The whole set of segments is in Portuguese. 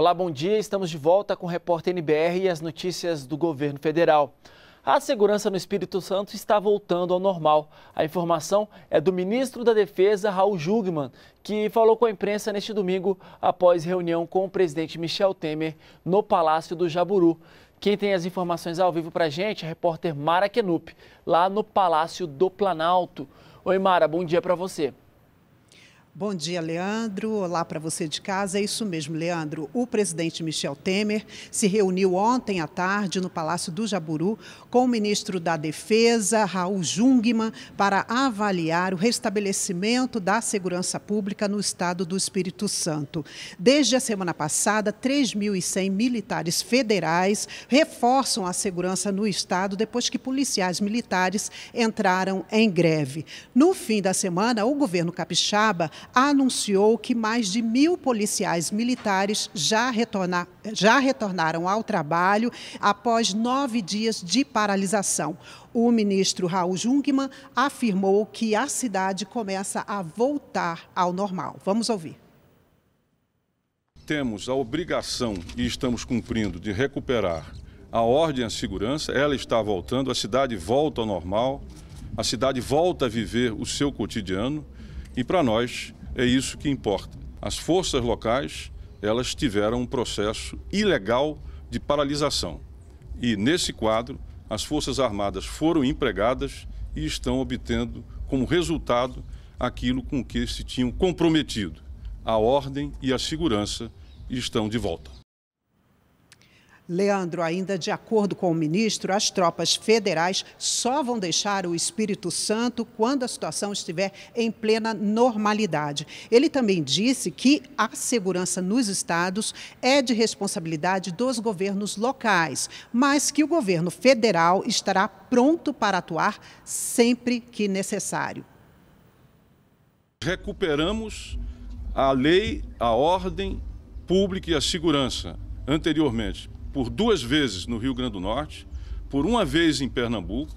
Olá, bom dia. Estamos de volta com o repórter NBR e as notícias do governo federal. A segurança no Espírito Santo está voltando ao normal. A informação é do ministro da Defesa, Raul Jugman, que falou com a imprensa neste domingo após reunião com o presidente Michel Temer no Palácio do Jaburu. Quem tem as informações ao vivo para a gente é a repórter Mara Kenup, lá no Palácio do Planalto. Oi, Mara, bom dia para você. Bom dia, Leandro. Olá para você de casa. É isso mesmo, Leandro. O presidente Michel Temer se reuniu ontem à tarde no Palácio do Jaburu com o ministro da Defesa, Raul Jungmann, para avaliar o restabelecimento da segurança pública no estado do Espírito Santo. Desde a semana passada, 3.100 militares federais reforçam a segurança no estado depois que policiais militares entraram em greve. No fim da semana, o governo capixaba anunciou que mais de mil policiais militares já, retornar, já retornaram ao trabalho após nove dias de paralisação. O ministro Raul Jungmann afirmou que a cidade começa a voltar ao normal. Vamos ouvir temos a obrigação e estamos cumprindo de recuperar a ordem e a segurança, ela está voltando, a cidade volta ao normal, a cidade volta a viver o seu cotidiano. E para nós é isso que importa. As forças locais, elas tiveram um processo ilegal de paralisação. E nesse quadro, as Forças Armadas foram empregadas e estão obtendo como resultado aquilo com que se tinham comprometido. A ordem e a segurança estão de volta. Leandro, ainda de acordo com o ministro, as tropas federais só vão deixar o Espírito Santo quando a situação estiver em plena normalidade. Ele também disse que a segurança nos estados é de responsabilidade dos governos locais, mas que o governo federal estará pronto para atuar sempre que necessário. Recuperamos a lei, a ordem pública e a segurança anteriormente por duas vezes no Rio Grande do Norte, por uma vez em Pernambuco,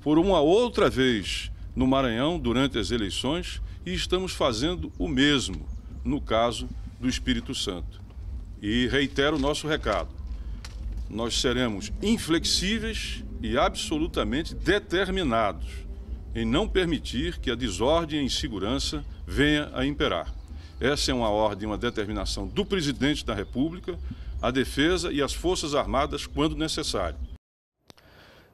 por uma outra vez no Maranhão durante as eleições e estamos fazendo o mesmo no caso do Espírito Santo. E reitero o nosso recado: nós seremos inflexíveis e absolutamente determinados em não permitir que a desordem e a insegurança venha a imperar. Essa é uma ordem, uma determinação do presidente da República, a defesa e as Forças Armadas quando necessário.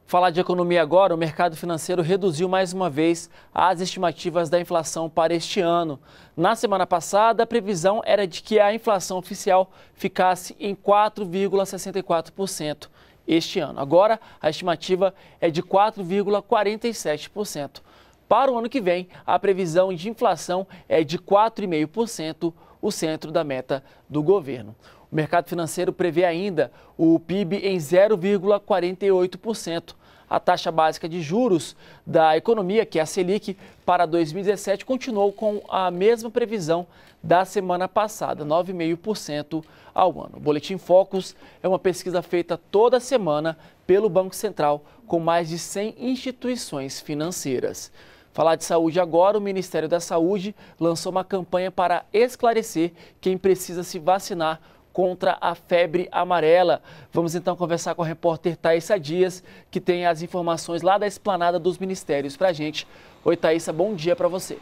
Falar de economia agora, o mercado financeiro reduziu mais uma vez as estimativas da inflação para este ano. Na semana passada, a previsão era de que a inflação oficial ficasse em 4,64% este ano. Agora, a estimativa é de 4,47%. Para o ano que vem, a previsão de inflação é de 4,5%, o centro da meta do governo. O mercado financeiro prevê ainda o PIB em 0,48%. A taxa básica de juros da economia, que é a Selic, para 2017 continuou com a mesma previsão da semana passada, 9,5% ao ano. O Boletim Focus é uma pesquisa feita toda semana pelo Banco Central com mais de 100 instituições financeiras. Falar de saúde agora, o Ministério da Saúde lançou uma campanha para esclarecer quem precisa se vacinar contra a febre amarela. Vamos então conversar com a repórter Thaisa Dias, que tem as informações lá da esplanada dos ministérios para a gente. Oi, Thaisa, bom dia para você.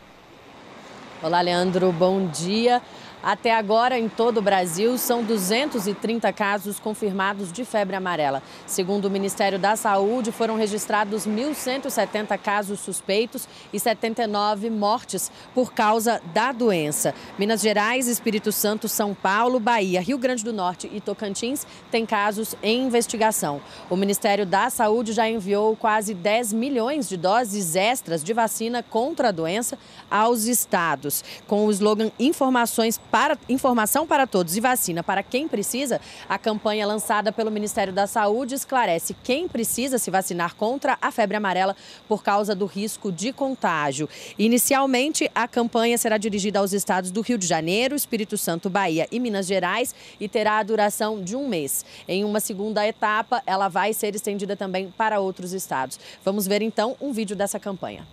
Olá, Leandro, bom dia. Até agora, em todo o Brasil, são 230 casos confirmados de febre amarela. Segundo o Ministério da Saúde, foram registrados 1.170 casos suspeitos e 79 mortes por causa da doença. Minas Gerais, Espírito Santo, São Paulo, Bahia, Rio Grande do Norte e Tocantins têm casos em investigação. O Ministério da Saúde já enviou quase 10 milhões de doses extras de vacina contra a doença aos estados. Com o slogan Informações para informação para todos e vacina para quem precisa, a campanha lançada pelo Ministério da Saúde esclarece quem precisa se vacinar contra a febre amarela por causa do risco de contágio. Inicialmente, a campanha será dirigida aos estados do Rio de Janeiro, Espírito Santo, Bahia e Minas Gerais e terá a duração de um mês. Em uma segunda etapa, ela vai ser estendida também para outros estados. Vamos ver então um vídeo dessa campanha.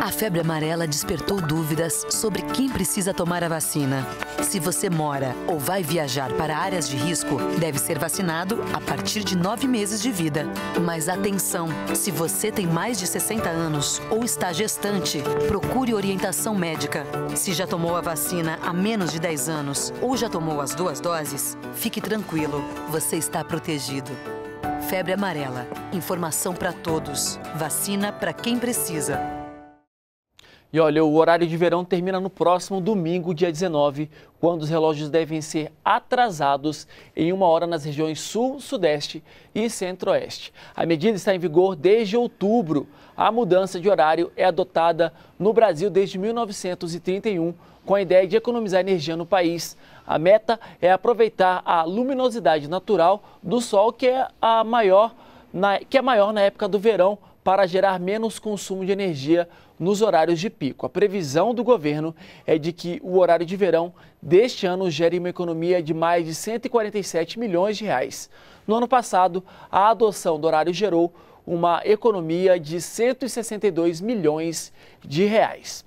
A febre amarela despertou dúvidas sobre quem precisa tomar a vacina. Se você mora ou vai viajar para áreas de risco, deve ser vacinado a partir de nove meses de vida. Mas atenção! Se você tem mais de 60 anos ou está gestante, procure orientação médica. Se já tomou a vacina há menos de 10 anos ou já tomou as duas doses, fique tranquilo, você está protegido. Febre amarela. Informação para todos. Vacina para quem precisa. E olha, o horário de verão termina no próximo domingo, dia 19, quando os relógios devem ser atrasados em uma hora nas regiões Sul, Sudeste e Centro-Oeste. A medida está em vigor desde outubro. A mudança de horário é adotada no Brasil desde 1931, com a ideia de economizar energia no país. A meta é aproveitar a luminosidade natural do Sol, que é a maior na, que é maior na época do verão para gerar menos consumo de energia nos horários de pico. A previsão do governo é de que o horário de verão deste ano gere uma economia de mais de 147 milhões de reais. No ano passado, a adoção do horário gerou uma economia de 162 milhões de reais.